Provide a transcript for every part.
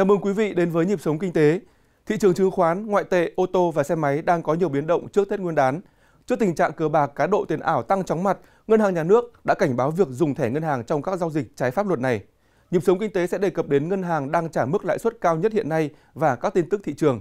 Chào mừng quý vị đến với nhịp sống kinh tế. Thị trường chứng khoán, ngoại tệ, ô tô và xe máy đang có nhiều biến động trước Tết Nguyên đán. Trước tình trạng cờ bạc cá độ tiền ảo tăng chóng mặt, Ngân hàng Nhà nước đã cảnh báo việc dùng thẻ ngân hàng trong các giao dịch trái pháp luật này. Nhịp sống kinh tế sẽ đề cập đến ngân hàng đang trả mức lãi suất cao nhất hiện nay và các tin tức thị trường.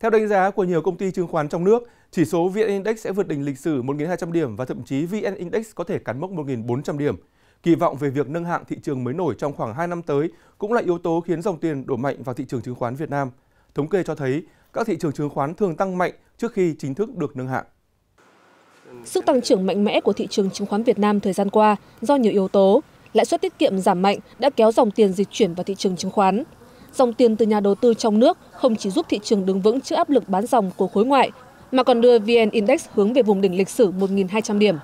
Theo đánh giá của nhiều công ty chứng khoán trong nước, chỉ số VN Index sẽ vượt đỉnh lịch sử 1.200 điểm và thậm chí VN Index có thể cán mốc 1.400 điểm. Kỳ vọng về việc nâng hạng thị trường mới nổi trong khoảng 2 năm tới cũng là yếu tố khiến dòng tiền đổ mạnh vào thị trường chứng khoán Việt Nam. Thống kê cho thấy, các thị trường chứng khoán thường tăng mạnh trước khi chính thức được nâng hạng. Sức tăng trưởng mạnh mẽ của thị trường chứng khoán Việt Nam thời gian qua do nhiều yếu tố, lãi suất tiết kiệm giảm mạnh đã kéo dòng tiền dịch chuyển vào thị trường chứng khoán. Dòng tiền từ nhà đầu tư trong nước không chỉ giúp thị trường đứng vững trước áp lực bán dòng của khối ngoại, mà còn đưa VN Index hướng về vùng đỉnh lịch sử 1.200 điểm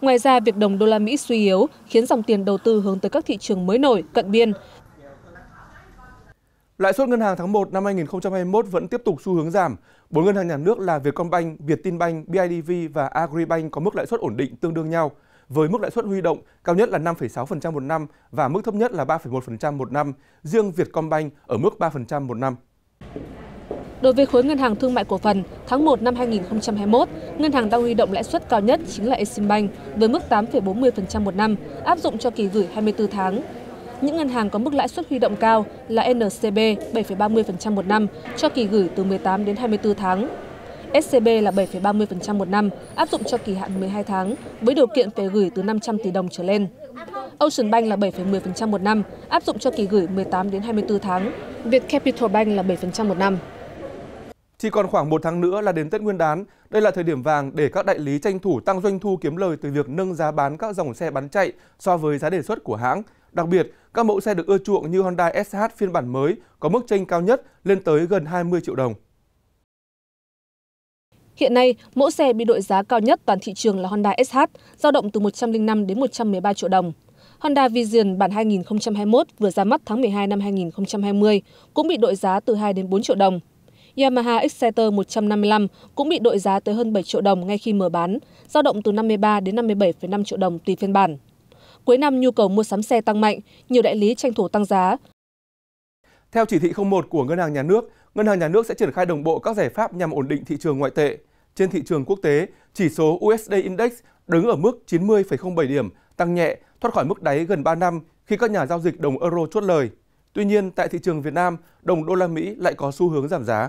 ngoài ra việc đồng đô la mỹ suy yếu khiến dòng tiền đầu tư hướng tới các thị trường mới nổi cận biên Lãi suất ngân hàng tháng 1 năm 2021 vẫn tiếp tục xu hướng giảm. Bốn ngân hàng nhà nước là Vietcombank, Vietinbank, BIDV và Agribank có mức lãi suất ổn định tương đương nhau, với mức lãi suất huy động cao nhất là 5,6% một năm và mức thấp nhất là 3,1% một năm, riêng Vietcombank ở mức 3% một năm. Đối với khối ngân hàng thương mại cổ phần, tháng 1 năm 2021, ngân hàng đang huy động lãi suất cao nhất chính là Exim Bank với mức 8,40% một năm, áp dụng cho kỳ gửi 24 tháng. Những ngân hàng có mức lãi suất huy động cao là NCB 7,30% một năm cho kỳ gửi từ 18 đến 24 tháng. SCB là 7,30% một năm, áp dụng cho kỳ hạn 12 tháng, với điều kiện phải gửi từ 500 tỷ đồng trở lên. Ocean Bank là 7,10% một năm, áp dụng cho kỳ gửi 18 đến 24 tháng. Việt Capital Bank là 7% một năm. Chỉ còn khoảng một tháng nữa là đến Tết Nguyên đán, đây là thời điểm vàng để các đại lý tranh thủ tăng doanh thu kiếm lời từ việc nâng giá bán các dòng xe bán chạy so với giá đề xuất của hãng. Đặc biệt, các mẫu xe được ưa chuộng như Honda SH phiên bản mới có mức tranh cao nhất lên tới gần 20 triệu đồng. Hiện nay, mẫu xe bị đội giá cao nhất toàn thị trường là Honda SH, dao động từ 105 đến 113 triệu đồng. Honda Vision bản 2021 vừa ra mắt tháng 12 năm 2020 cũng bị đội giá từ 2 đến 4 triệu đồng yamaha exciter một trăm năm mươi năm cũng bị đội giá tới hơn bảy triệu đồng ngay khi mở bán, giao động từ 53 đến 57,5 triệu đồng tùy phiên bản. Cuối năm nhu cầu mua sắm xe tăng mạnh, nhiều đại lý tranh thủ tăng giá. Theo chỉ thị 01 của Ngân hàng Nhà nước, Ngân hàng Nhà nước sẽ triển khai đồng bộ các giải pháp nhằm ổn định thị trường ngoại tệ. Trên thị trường quốc tế, chỉ số USD Index đứng ở mức 90,07 điểm, tăng nhẹ, thoát khỏi mức đáy gần 3 năm khi các nhà giao dịch đồng euro chốt lời. Tuy nhiên, tại thị trường Việt Nam, đồng đô la Mỹ lại có xu hướng giảm giá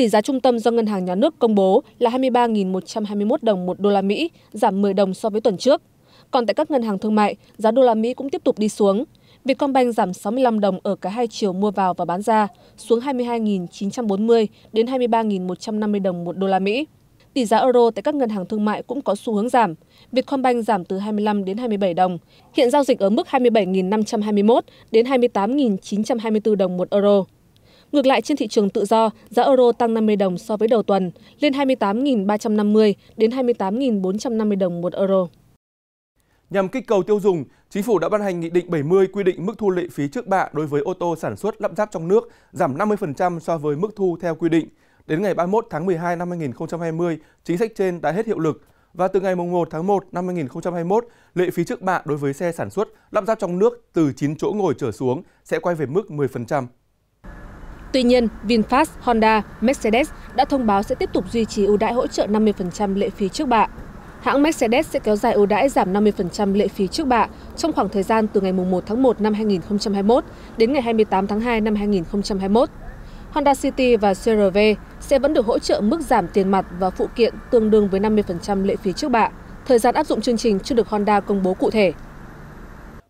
tỷ giá trung tâm do ngân hàng nhà nước công bố là hai mươi ba một trăm hai mươi một đồng một đô la Mỹ, giảm một đồng so với tuần trước. Còn tại các ngân hàng thương mại, giá đô la Mỹ cũng tiếp tục đi xuống. Vietcombank giảm 65 đồng ở cả hai chiều mua vào và bán ra, xuống 22.940 đến 23.150 đồng một đô la Mỹ. Tỷ giá euro tại các ngân hàng thương mại cũng có xu hướng giảm. Vietcombank giảm từ 25 đến 27 đồng, hiện giao dịch ở mức 27.521 đến 28.924 đồng một euro ngược lại trên thị trường tự do giá euro tăng năm mươi đồng so với đầu tuần lên hai mươi tám ba trăm năm mươi đến hai mươi tám bốn trăm năm mươi đồng một euro Nhằm kích cầu tiêu dùng, chính phủ đã ban hành Nghị định 70 quy định mức thu lệ phí trước bạ đối với ô tô sản xuất lắp ráp trong nước giảm 50% so với mức thu theo quy định. Đến ngày 31 tháng 12 năm 2020, chính sách trên đã hết hiệu lực và từ ngày 1 tháng 1 năm 2021, lệ phí trước bạ đối với xe sản xuất lắp ráp trong nước từ 9 chỗ ngồi trở xuống sẽ quay về mức 10% tuy nhiên vinfast honda mercedes đã thông báo sẽ tiếp tục duy trì ưu đãi hỗ trợ 50% lệ phí trước bạ hãng mercedes sẽ kéo dài ưu đãi giảm 50% lệ phí trước bạ trong khoảng thời gian từ ngày 1 tháng 1 năm 2021 đến ngày 28 tháng 2 năm 2021. honda city và crv sẽ vẫn được hỗ trợ mức giảm tiền mặt và phụ kiện tương đương với 50% lệ phí trước bạ thời gian áp dụng chương trình chưa được honda công bố cụ thể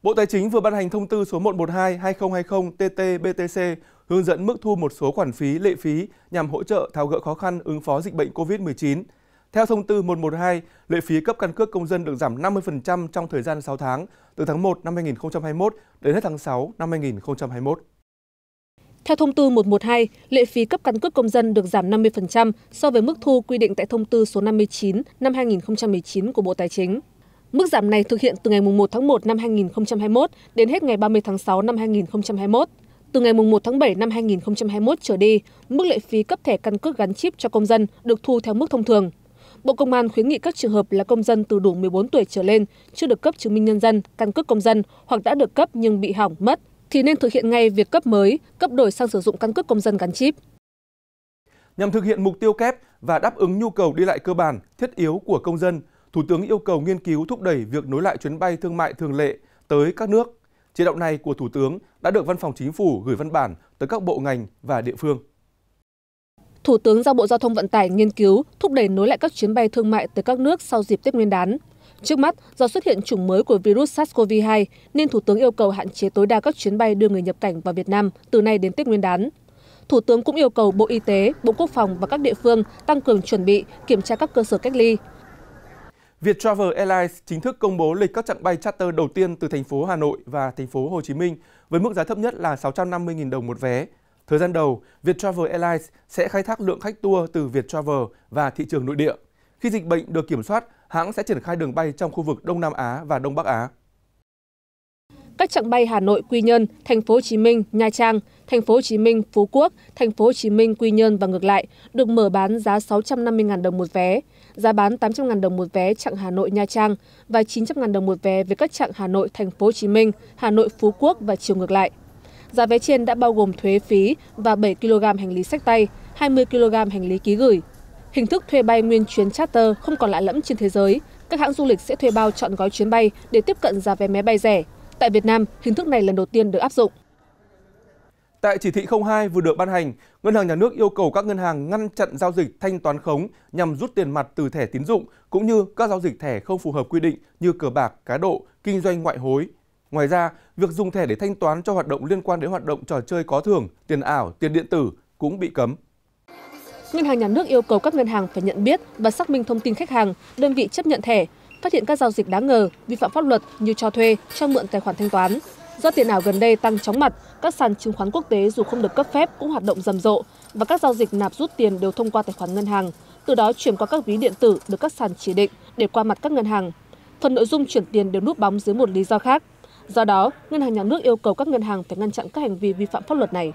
Bộ Tài chính vừa ban hành thông tư số 112-2020-TT-BTC hướng dẫn mức thu một số khoản phí, lệ phí nhằm hỗ trợ tháo gỡ khó khăn ứng phó dịch bệnh COVID-19. Theo thông tư 112, lệ phí cấp căn cước công dân được giảm 50% trong thời gian 6 tháng, từ tháng 1 năm 2021 đến hết tháng 6 năm 2021. Theo thông tư 112, lệ phí cấp căn cước công dân được giảm 50% so với mức thu quy định tại thông tư số 59 năm 2019 của Bộ Tài chính. Mức giảm này thực hiện từ ngày 1 tháng 1 năm 2021 đến hết ngày 30 tháng 6 năm 2021. Từ ngày 1 tháng 7 năm 2021 trở đi, mức lệ phí cấp thẻ căn cước gắn chip cho công dân được thu theo mức thông thường. Bộ Công an khuyến nghị các trường hợp là công dân từ đủ 14 tuổi trở lên, chưa được cấp chứng minh nhân dân, căn cước công dân hoặc đã được cấp nhưng bị hỏng, mất, thì nên thực hiện ngay việc cấp mới, cấp đổi sang sử dụng căn cước công dân gắn chip. Nhằm thực hiện mục tiêu kép và đáp ứng nhu cầu đi lại cơ bản, thiết yếu của công dân, Thủ tướng yêu cầu nghiên cứu thúc đẩy việc nối lại chuyến bay thương mại thường lệ tới các nước. Chỉ động này của Thủ tướng đã được Văn phòng Chính phủ gửi văn bản tới các bộ ngành và địa phương. Thủ tướng giao Bộ Giao thông Vận tải nghiên cứu thúc đẩy nối lại các chuyến bay thương mại tới các nước sau dịp Tết Nguyên đán. Trước mắt, do xuất hiện chủng mới của virus SARS-CoV-2 nên Thủ tướng yêu cầu hạn chế tối đa các chuyến bay đưa người nhập cảnh vào Việt Nam từ nay đến Tết Nguyên đán. Thủ tướng cũng yêu cầu Bộ Y tế, Bộ Quốc phòng và các địa phương tăng cường chuẩn bị, kiểm tra các cơ sở cách ly, Viettravel Airlines chính thức công bố lịch các chặng bay charter đầu tiên từ thành phố Hà Nội và thành phố Hồ Chí Minh với mức giá thấp nhất là 650.000 đồng một vé. Thời gian đầu, Viettravel Airlines sẽ khai thác lượng khách tour từ Viettravel và thị trường nội địa. Khi dịch bệnh được kiểm soát, hãng sẽ triển khai đường bay trong khu vực Đông Nam Á và Đông Bắc Á. Các chặng bay Hà Nội Quy Nhơn, Thành phố Hồ Chí Minh, Nha Trang, Thành phố Hồ Chí Minh, Phú Quốc, Thành phố Hồ Chí Minh, Quy Nhơn và ngược lại được mở bán giá 650.000 đồng một vé, giá bán tám trăm linh đồng một vé chặng Hà Nội Nha Trang và chín trăm linh đồng một vé với các chặng Hà Nội Thành phố Hồ Chí Minh, Hà Nội Phú Quốc và chiều ngược lại. Giá vé trên đã bao gồm thuế phí và 7 kg hành lý sách tay, 20 kg hành lý ký gửi. Hình thức thuê bay nguyên chuyến charter không còn lạ lẫm trên thế giới. Các hãng du lịch sẽ thuê bao chọn gói chuyến bay để tiếp cận giá vé máy bay rẻ. Tại Việt Nam, hình thức này lần đầu tiên được áp dụng. Tại chỉ thị 02 vừa được ban hành, Ngân hàng Nhà nước yêu cầu các ngân hàng ngăn chặn giao dịch thanh toán khống nhằm rút tiền mặt từ thẻ tín dụng cũng như các giao dịch thẻ không phù hợp quy định như cờ bạc, cá độ, kinh doanh ngoại hối. Ngoài ra, việc dùng thẻ để thanh toán cho hoạt động liên quan đến hoạt động trò chơi có thưởng, tiền ảo, tiền điện tử cũng bị cấm. Ngân hàng Nhà nước yêu cầu các ngân hàng phải nhận biết và xác minh thông tin khách hàng, đơn vị chấp nhận thẻ, phát hiện các giao dịch đáng ngờ, vi phạm pháp luật như cho thuê, cho mượn tài khoản thanh toán, do tiền ảo gần đây tăng chóng mặt các sàn chứng khoán quốc tế dù không được cấp phép cũng hoạt động rầm rộ và các giao dịch nạp rút tiền đều thông qua tài khoản ngân hàng từ đó chuyển qua các ví điện tử được các sàn chỉ định để qua mặt các ngân hàng phần nội dung chuyển tiền đều núp bóng dưới một lý do khác do đó ngân hàng nhà nước yêu cầu các ngân hàng phải ngăn chặn các hành vi vi phạm pháp luật này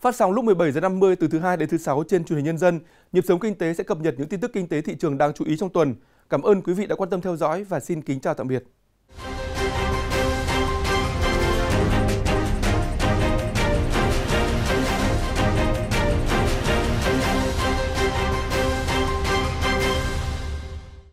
Phát sóng lúc 17 giờ 50 từ thứ hai đến thứ sáu trên truyền hình Nhân dân, nhịp sống kinh tế sẽ cập nhật những tin tức kinh tế thị trường đang chú ý trong tuần. Cảm ơn quý vị đã quan tâm theo dõi và xin kính chào tạm biệt.